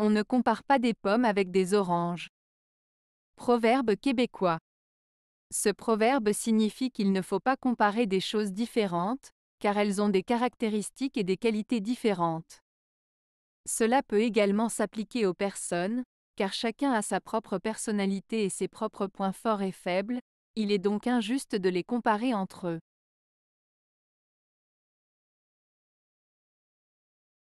On ne compare pas des pommes avec des oranges. Proverbe québécois. Ce proverbe signifie qu'il ne faut pas comparer des choses différentes, car elles ont des caractéristiques et des qualités différentes. Cela peut également s'appliquer aux personnes, car chacun a sa propre personnalité et ses propres points forts et faibles, il est donc injuste de les comparer entre eux.